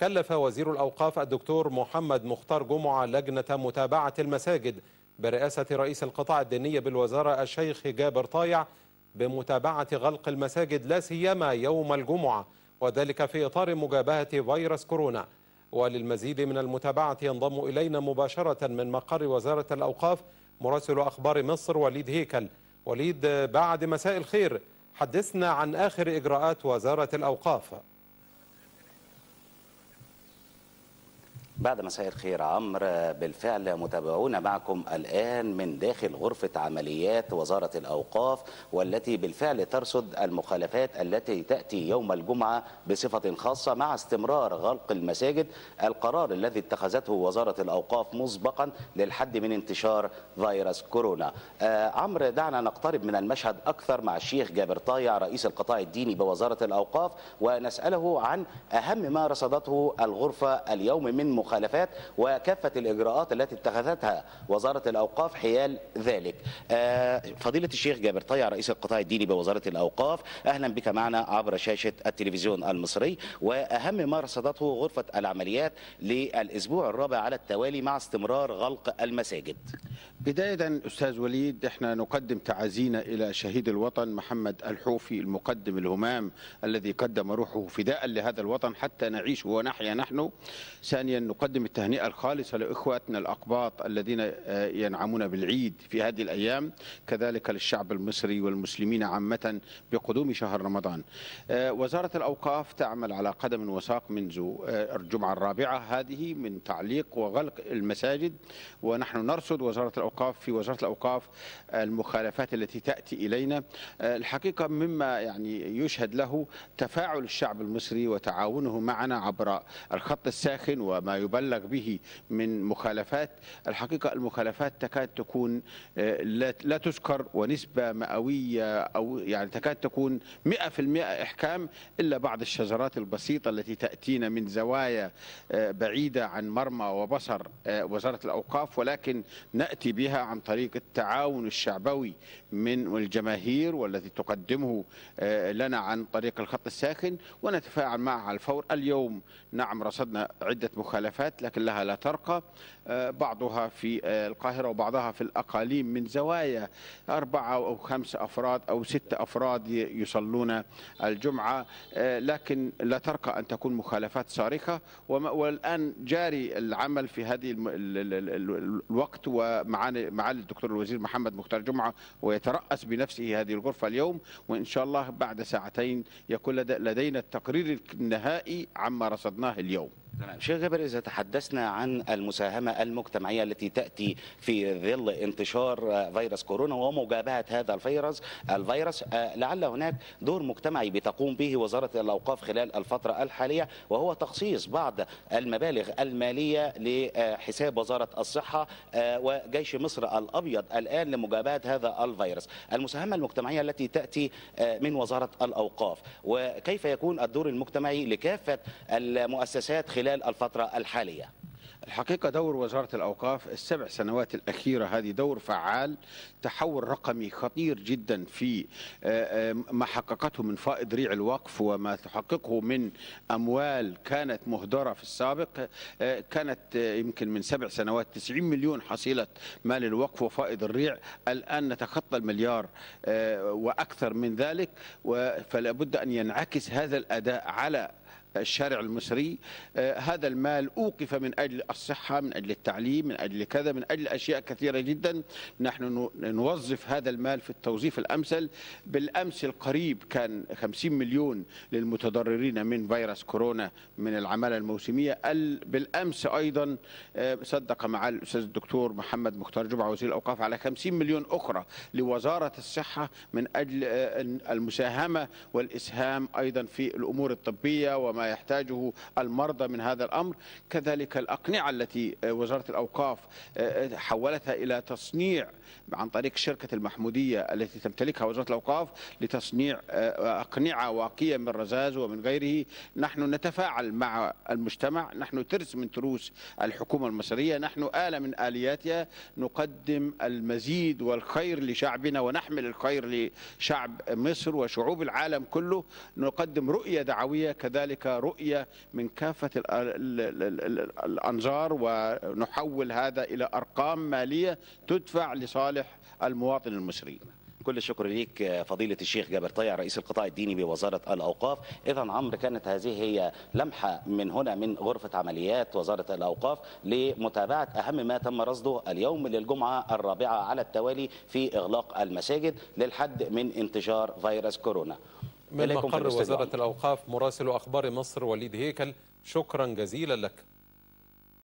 كلف وزير الأوقاف الدكتور محمد مختار جمعة لجنة متابعة المساجد برئاسة رئيس القطاع الديني بالوزارة الشيخ جابر طايع بمتابعة غلق المساجد لا سيما يوم الجمعة وذلك في إطار مجابهة فيروس كورونا وللمزيد من المتابعة ينضم إلينا مباشرة من مقر وزارة الأوقاف مراسل أخبار مصر وليد هيكل وليد بعد مساء الخير حدثنا عن آخر إجراءات وزارة الأوقاف بعد مساء الخير عمرو بالفعل متابعونا معكم الآن من داخل غرفة عمليات وزارة الأوقاف والتي بالفعل ترصد المخالفات التي تأتي يوم الجمعة بصفة خاصة مع استمرار غلق المساجد القرار الذي اتخذته وزارة الأوقاف مسبقا للحد من انتشار فيروس كورونا آه، عمرو دعنا نقترب من المشهد أكثر مع الشيخ جابر طايع رئيس القطاع الديني بوزارة الأوقاف ونسأله عن أهم ما رصدته الغرفة اليوم من مخالفات المخالفات وكافة الإجراءات التي اتخذتها وزارة الأوقاف حيال ذلك آه، فضيلة الشيخ جابر طيع رئيس القطاع الديني بوزارة الأوقاف أهلا بك معنا عبر شاشة التلفزيون المصري وأهم ما رصدته غرفة العمليات للأسبوع الرابع على التوالي مع استمرار غلق المساجد بداية أستاذ وليد احنا نقدم تعازينا إلى شهيد الوطن محمد الحوفي المقدم الهمام الذي قدم روحه فداء لهذا الوطن حتى نعيش ونحيا نحن ثانيا نقدم التهنئة الخالصة لإخواتنا الأقباط الذين آه، ينعمون بالعيد في هذه الأيام كذلك للشعب المصري والمسلمين عامة بقدوم شهر رمضان آه، وزارة الأوقاف تعمل على قدم وساق منذ آه، الجمعة الرابعة هذه من تعليق وغلق المساجد ونحن نرصد وزارة وزاره الأوقاف في وزارة الأوقاف آه، المخالفات التي تأتي إلينا آه، الحقيقة مما يعني يشهد له تفاعل الشعب المصري وتعاونه معنا عبر الخط الساخن وما يبلغ به من مخالفات الحقيقة المخالفات تكاد تكون آه، لا تذكر ونسبة مئوية أو يعني تكاد تكون 100% إحكام إلا بعض الشذرات البسيطة التي تأتينا من زوايا بعيدة عن مرمى وبصر وزارة الأوقاف ولكن نأتي تأتي بها عن طريق التعاون الشعبوي من الجماهير والذي تقدمه آه، لنا عن طريق الخط الساخن ونتفاعل معها على الفور اليوم نعم رصدنا عدة مخالفات لكن لها لا ترقى آه، بعضها في آه، القاهرة وبعضها في الأقاليم من زوايا أربعة أو خمسة أفراد أو ستة أفراد يصلون الجمعة لكن لا ترقى أن تكون مخالفات صارخة والآن جاري العمل في هذه الوقت وما معالي معالي الدكتور الوزير محمد مختار جمعه ويترأس بنفسه هذه الغرفه اليوم وان شاء الله بعد ساعتين يكون لدينا التقرير النهائي عما رصدناه اليوم شيخ جابر إذا تحدثنا عن المساهمة المجتمعية التي تأتي في ظل انتشار فيروس كورونا ومجابهة هذا الفيروس الفيروس آه، لعل هناك دور مجتمعي بتقوم به وزارة الأوقاف خلال الفترة الحالية وهو تخصيص بعض المبالغ المالية لحساب وزارة الصحة آه، وجيش مصر الأبيض الآن لمجابهة هذا الفيروس المساهمة المجتمعية التي تأتي آه، من وزارة الأوقاف وكيف يكون الدور المجتمعي لكافة المؤسسات خلال خلال الفترة الحالية الحقيقة دور وزارة الأوقاف السبع سنوات الأخيرة هذه دور فعال تحول رقمي خطير جدا في آه، آه، ما حققته من فائض ريع الوقف وما تحققه من أموال كانت مهدرة في السابق آه، كانت يمكن من سبع سنوات 90 مليون حصيلة مال الوقف وفائض الريع الآن نتخطى المليار وأكثر من ذلك فلا بد أن ينعكس هذا الأداء على الشارع المصري آه، هذا المال أوقف من أجل الصحة من أجل التعليم من أجل كذا من أجل أشياء كثيرة جدا نحن نوظف هذا المال في التوظيف الأمثل بالأمس القريب كان 50 مليون للمتضررين من فيروس كورونا من العمالة الموسمية بالأمس أيضا آه، صدق مع الأستاذ الدكتور محمد مختار جمعة وزير الأوقاف على 50 مليون أخرى لوزارة الصحة من أجل آه، المساهمة والإسهام أيضا في الأمور الطبية وما ما يحتاجه المرضى من هذا الأمر كذلك الأقنعة التي آه، وزارة الأوقاف آه، آه، حولتها إلى تصنيع عن طريق شركة المحمودية التي تمتلكها وزارة الأوقاف لتصنيع أقنعة واقية من رزاز ومن غيره نحن نتفاعل مع المجتمع نحن ترس من تروس الحكومة المصرية نحن آلة من آلياتها نقدم المزيد والخير لشعبنا ونحمل الخير لشعب مصر وشعوب العالم كله نقدم رؤية دعوية كذلك رؤية من كافة الأنظار ونحول هذا إلى أرقام مالية تدفع لصالح المواطن المصري كل الشكر ليك فضيلة الشيخ جابر طيع رئيس القطاع الديني بوزارة الأوقاف إذا عمرو كانت هذه هي لمحة من هنا من غرفة عمليات وزارة الأوقاف لمتابعة أهم ما تم رصده اليوم للجمعة الرابعة على التوالي في إغلاق المساجد للحد من انتشار فيروس كورونا من مقر وزارة الأوقاف مراسل أخبار مصر وليد هيكل شكرا جزيلا لك